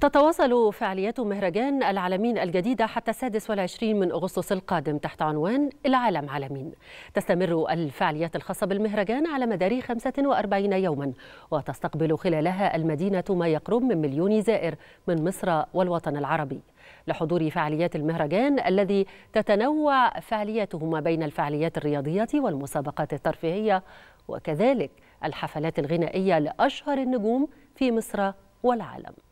تتواصل فعاليات مهرجان العالمين الجديدة حتى السادس والعشرين من أغسطس القادم تحت عنوان العالم عالمين تستمر الفعاليات الخاصة بالمهرجان على مدار 45 يوما وتستقبل خلالها المدينة ما يقرب من مليون زائر من مصر والوطن العربي لحضور فعاليات المهرجان الذي تتنوع فعالياته ما بين الفعاليات الرياضية والمسابقات الترفيهية وكذلك الحفلات الغنائية لأشهر النجوم في مصر والعالم